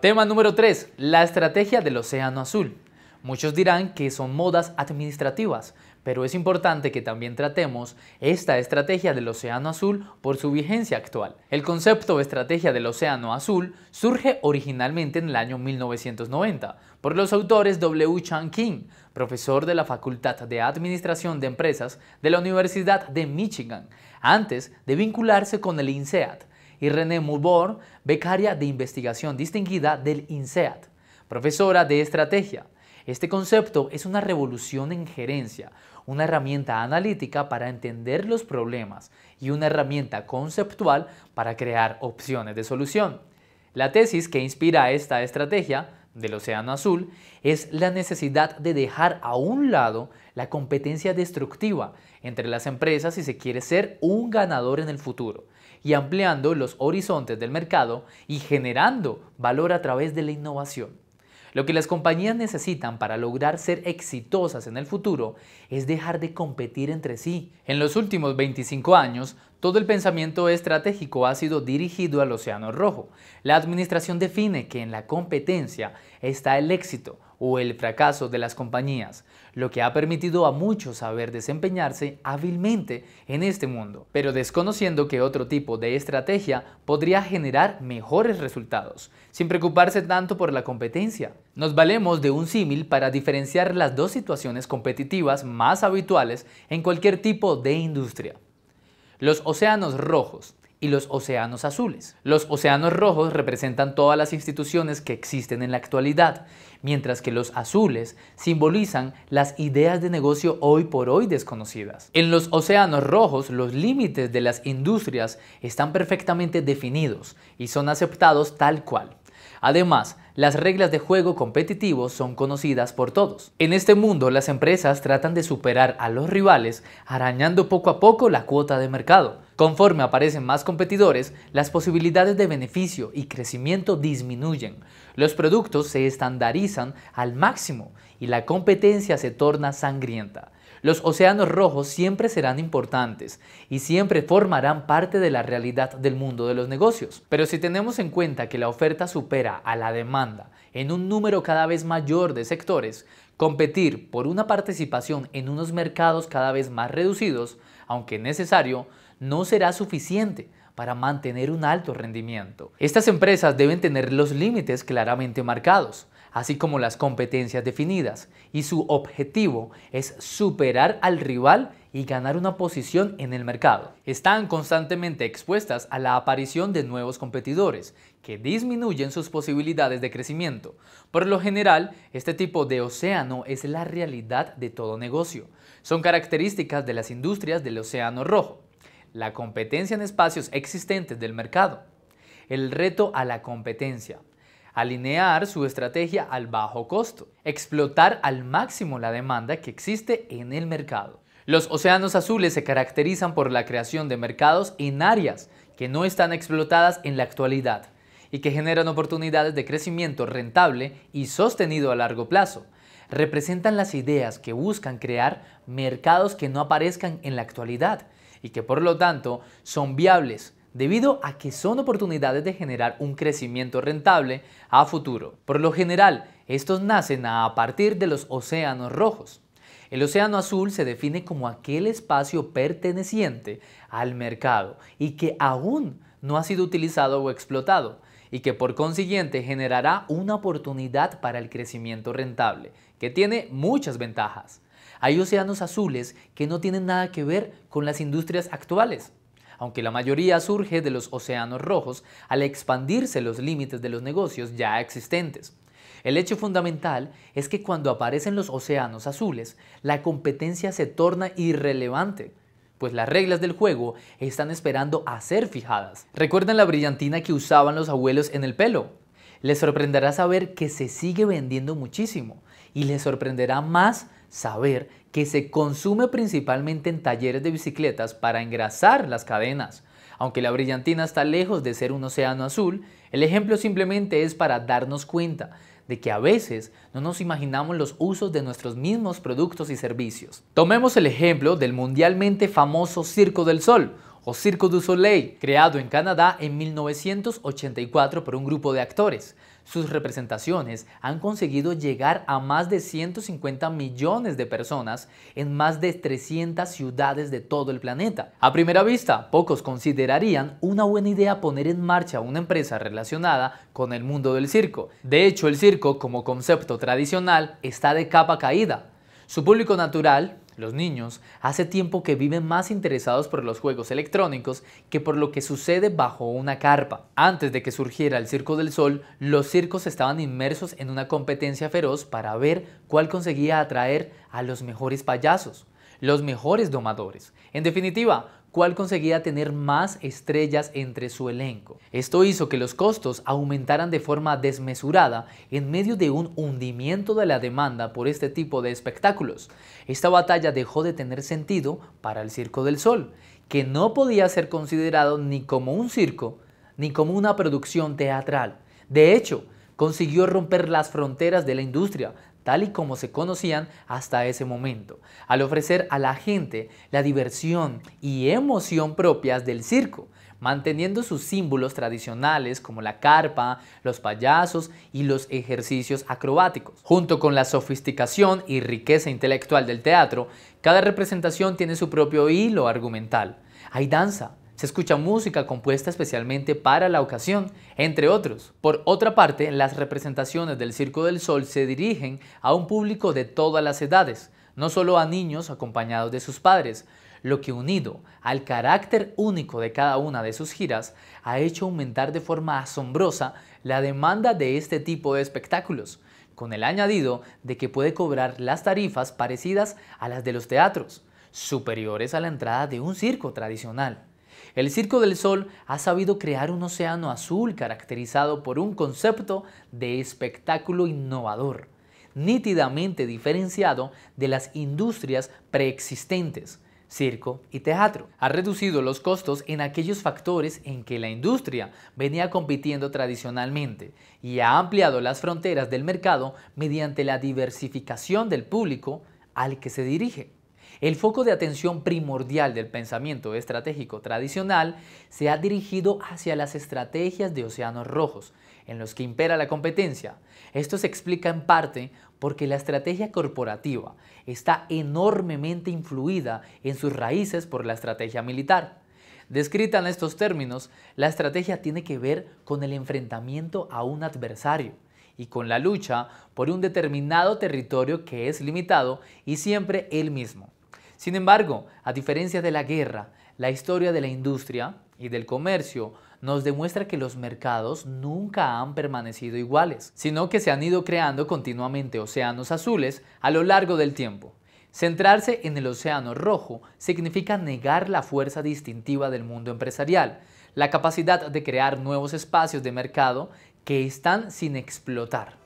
Tema número 3. La estrategia del océano azul. Muchos dirán que son modas administrativas, pero es importante que también tratemos esta estrategia del océano azul por su vigencia actual. El concepto de estrategia del océano azul surge originalmente en el año 1990 por los autores W. Chang King, profesor de la Facultad de Administración de Empresas de la Universidad de Michigan, antes de vincularse con el INSEAD y René Mubor, becaria de investigación distinguida del INSEAD, profesora de estrategia. Este concepto es una revolución en gerencia, una herramienta analítica para entender los problemas y una herramienta conceptual para crear opciones de solución. La tesis que inspira esta estrategia del Océano Azul es la necesidad de dejar a un lado la competencia destructiva entre las empresas si se quiere ser un ganador en el futuro y ampliando los horizontes del mercado y generando valor a través de la innovación. Lo que las compañías necesitan para lograr ser exitosas en el futuro es dejar de competir entre sí. En los últimos 25 años, todo el pensamiento estratégico ha sido dirigido al Océano Rojo. La administración define que en la competencia está el éxito, o el fracaso de las compañías, lo que ha permitido a muchos saber desempeñarse hábilmente en este mundo, pero desconociendo que otro tipo de estrategia podría generar mejores resultados, sin preocuparse tanto por la competencia. Nos valemos de un símil para diferenciar las dos situaciones competitivas más habituales en cualquier tipo de industria. Los océanos rojos y los océanos azules. Los océanos rojos representan todas las instituciones que existen en la actualidad, mientras que los azules simbolizan las ideas de negocio hoy por hoy desconocidas. En los océanos rojos, los límites de las industrias están perfectamente definidos y son aceptados tal cual. Además, las reglas de juego competitivos son conocidas por todos. En este mundo, las empresas tratan de superar a los rivales arañando poco a poco la cuota de mercado. Conforme aparecen más competidores, las posibilidades de beneficio y crecimiento disminuyen. Los productos se estandarizan al máximo y la competencia se torna sangrienta. Los océanos rojos siempre serán importantes y siempre formarán parte de la realidad del mundo de los negocios. Pero si tenemos en cuenta que la oferta supera a la demanda en un número cada vez mayor de sectores, competir por una participación en unos mercados cada vez más reducidos, aunque necesario, no será suficiente para mantener un alto rendimiento. Estas empresas deben tener los límites claramente marcados así como las competencias definidas, y su objetivo es superar al rival y ganar una posición en el mercado. Están constantemente expuestas a la aparición de nuevos competidores, que disminuyen sus posibilidades de crecimiento. Por lo general, este tipo de océano es la realidad de todo negocio. Son características de las industrias del océano rojo. La competencia en espacios existentes del mercado. El reto a la competencia alinear su estrategia al bajo costo, explotar al máximo la demanda que existe en el mercado. Los océanos azules se caracterizan por la creación de mercados en áreas que no están explotadas en la actualidad y que generan oportunidades de crecimiento rentable y sostenido a largo plazo. Representan las ideas que buscan crear mercados que no aparezcan en la actualidad y que por lo tanto son viables, debido a que son oportunidades de generar un crecimiento rentable a futuro. Por lo general, estos nacen a partir de los océanos rojos. El océano azul se define como aquel espacio perteneciente al mercado y que aún no ha sido utilizado o explotado y que por consiguiente generará una oportunidad para el crecimiento rentable, que tiene muchas ventajas. Hay océanos azules que no tienen nada que ver con las industrias actuales, aunque la mayoría surge de los océanos rojos al expandirse los límites de los negocios ya existentes. El hecho fundamental es que cuando aparecen los océanos azules, la competencia se torna irrelevante, pues las reglas del juego están esperando a ser fijadas. ¿Recuerdan la brillantina que usaban los abuelos en el pelo? Les sorprenderá saber que se sigue vendiendo muchísimo y les sorprenderá más saber que se consume principalmente en talleres de bicicletas para engrasar las cadenas. Aunque la brillantina está lejos de ser un océano azul, el ejemplo simplemente es para darnos cuenta de que a veces no nos imaginamos los usos de nuestros mismos productos y servicios. Tomemos el ejemplo del mundialmente famoso Circo del Sol, o Circo du Soleil, creado en Canadá en 1984 por un grupo de actores sus representaciones han conseguido llegar a más de 150 millones de personas en más de 300 ciudades de todo el planeta. A primera vista, pocos considerarían una buena idea poner en marcha una empresa relacionada con el mundo del circo. De hecho, el circo como concepto tradicional está de capa caída su público natural, los niños, hace tiempo que viven más interesados por los juegos electrónicos que por lo que sucede bajo una carpa. Antes de que surgiera el Circo del Sol, los circos estaban inmersos en una competencia feroz para ver cuál conseguía atraer a los mejores payasos, los mejores domadores. En definitiva, cual conseguía tener más estrellas entre su elenco. Esto hizo que los costos aumentaran de forma desmesurada en medio de un hundimiento de la demanda por este tipo de espectáculos. Esta batalla dejó de tener sentido para el Circo del Sol, que no podía ser considerado ni como un circo ni como una producción teatral. De hecho, consiguió romper las fronteras de la industria, tal y como se conocían hasta ese momento, al ofrecer a la gente la diversión y emoción propias del circo, manteniendo sus símbolos tradicionales como la carpa, los payasos y los ejercicios acrobáticos. Junto con la sofisticación y riqueza intelectual del teatro, cada representación tiene su propio hilo argumental. Hay danza, se escucha música compuesta especialmente para la ocasión, entre otros. Por otra parte, las representaciones del Circo del Sol se dirigen a un público de todas las edades, no solo a niños acompañados de sus padres, lo que unido al carácter único de cada una de sus giras ha hecho aumentar de forma asombrosa la demanda de este tipo de espectáculos, con el añadido de que puede cobrar las tarifas parecidas a las de los teatros, superiores a la entrada de un circo tradicional. El Circo del Sol ha sabido crear un océano azul caracterizado por un concepto de espectáculo innovador, nítidamente diferenciado de las industrias preexistentes circo y teatro. Ha reducido los costos en aquellos factores en que la industria venía compitiendo tradicionalmente y ha ampliado las fronteras del mercado mediante la diversificación del público al que se dirige. El foco de atención primordial del pensamiento estratégico tradicional se ha dirigido hacia las estrategias de océanos rojos, en los que impera la competencia. Esto se explica en parte porque la estrategia corporativa está enormemente influida en sus raíces por la estrategia militar. Descrita en estos términos, la estrategia tiene que ver con el enfrentamiento a un adversario y con la lucha por un determinado territorio que es limitado y siempre el mismo. Sin embargo, a diferencia de la guerra, la historia de la industria y del comercio nos demuestra que los mercados nunca han permanecido iguales, sino que se han ido creando continuamente océanos azules a lo largo del tiempo. Centrarse en el océano rojo significa negar la fuerza distintiva del mundo empresarial, la capacidad de crear nuevos espacios de mercado que están sin explotar.